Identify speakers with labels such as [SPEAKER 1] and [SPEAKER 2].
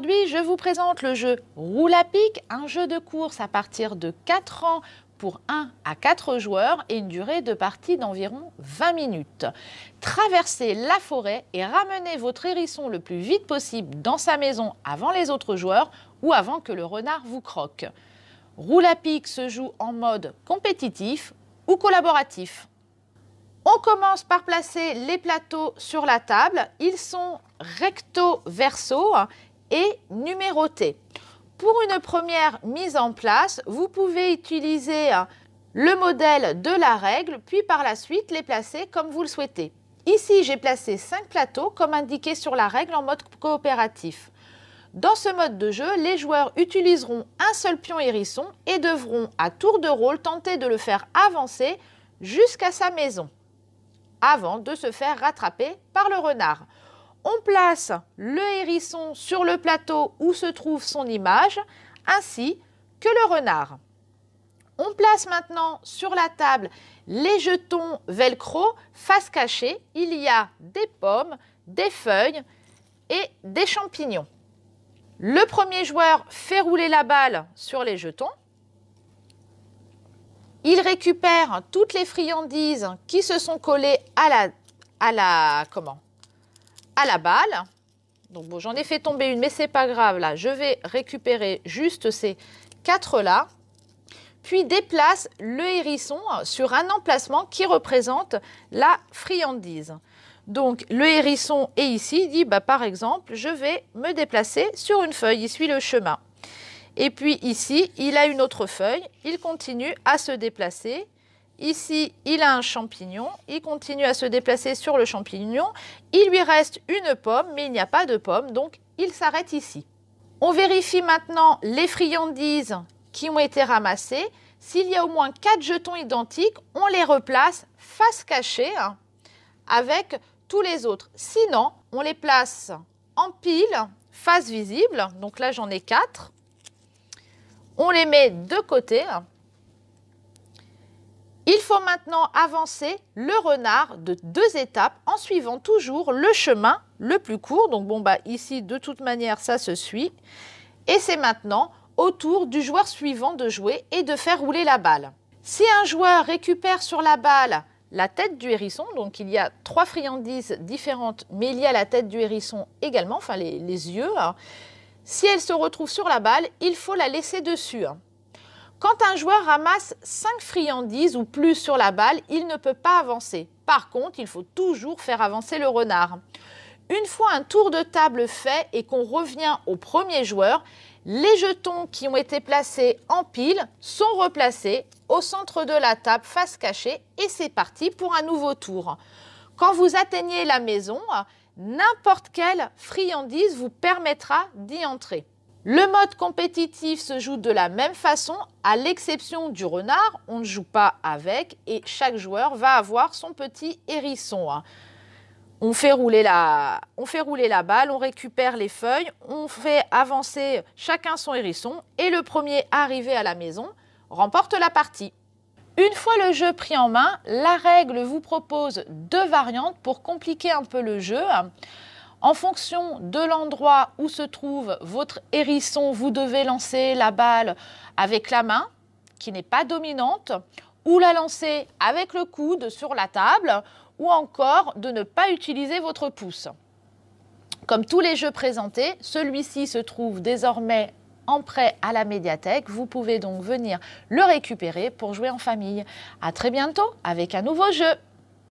[SPEAKER 1] Aujourd'hui, je vous présente le jeu Roule à Pique, un jeu de course à partir de 4 ans pour 1 à 4 joueurs et une durée de partie d'environ 20 minutes. Traversez la forêt et ramenez votre hérisson le plus vite possible dans sa maison avant les autres joueurs ou avant que le renard vous croque. Roule à pic se joue en mode compétitif ou collaboratif. On commence par placer les plateaux sur la table. Ils sont recto-verso et numéroté. Pour une première mise en place, vous pouvez utiliser hein, le modèle de la règle, puis par la suite les placer comme vous le souhaitez. Ici, j'ai placé 5 plateaux comme indiqué sur la règle en mode coopératif. Dans ce mode de jeu, les joueurs utiliseront un seul pion hérisson et devront à tour de rôle tenter de le faire avancer jusqu'à sa maison, avant de se faire rattraper par le renard. On place le hérisson sur le plateau où se trouve son image, ainsi que le renard. On place maintenant sur la table les jetons velcro face cachée. Il y a des pommes, des feuilles et des champignons. Le premier joueur fait rouler la balle sur les jetons. Il récupère toutes les friandises qui se sont collées à la, à la, comment, à la balle. Donc bon, j'en ai fait tomber une, mais c'est pas grave là. Je vais récupérer juste ces quatre là. Puis déplace le hérisson sur un emplacement qui représente la friandise. Donc le hérisson est ici, il dit bah, par exemple, je vais me déplacer sur une feuille, il suit le chemin. Et puis ici, il a une autre feuille, il continue à se déplacer. Ici, il a un champignon, il continue à se déplacer sur le champignon, il lui reste une pomme, mais il n'y a pas de pomme, donc il s'arrête ici. On vérifie maintenant les friandises qui ont été ramassées. S'il y a au moins quatre jetons identiques, on les replace face cachée hein, avec tous les autres. Sinon, on les place en pile, face visible. Donc là, j'en ai quatre. On les met de côté. Hein. Il faut maintenant avancer le renard de deux étapes en suivant toujours le chemin le plus court. Donc bon, bah ici, de toute manière, ça se suit. Et c'est maintenant au tour du joueur suivant de jouer et de faire rouler la balle. Si un joueur récupère sur la balle la tête du hérisson, donc il y a trois friandises différentes, mais il y a la tête du hérisson également, enfin les, yeux. Hein. Si elle se retrouve sur la balle, il faut la laisser dessus. Hein. Quand un joueur ramasse 5 friandises ou plus sur la balle, il ne peut pas avancer. Par contre, il faut toujours faire avancer le renard. Une fois un tour de table fait et qu'on revient au premier joueur, les jetons qui ont été placés en pile sont replacés au centre de la table face cachée et c'est parti pour un nouveau tour. Quand vous atteignez la maison, n'importe quelle friandise vous permettra d'y entrer. Le mode compétitif se joue de la même façon, à l'exception du renard, on ne joue pas avec et chaque joueur va avoir son petit hérisson. Hein. On fait, rouler la, on fait rouler la balle, on récupère les feuilles, on fait avancer chacun son hérisson et le premier arrivé à la maison remporte la partie. Une fois le jeu pris en main, la règle vous propose deux variantes pour compliquer un peu le jeu. Hein. En fonction de l'endroit où se trouve votre hérisson, vous devez lancer la balle avec la main, qui n'est pas dominante, ou la lancer avec le coude sur la table, ou encore de ne pas utiliser votre pouce. Comme tous les jeux présentés, celui-ci se trouve désormais en prêt à la médiathèque. Vous pouvez donc venir le récupérer pour jouer en famille. À très bientôt avec un nouveau jeu.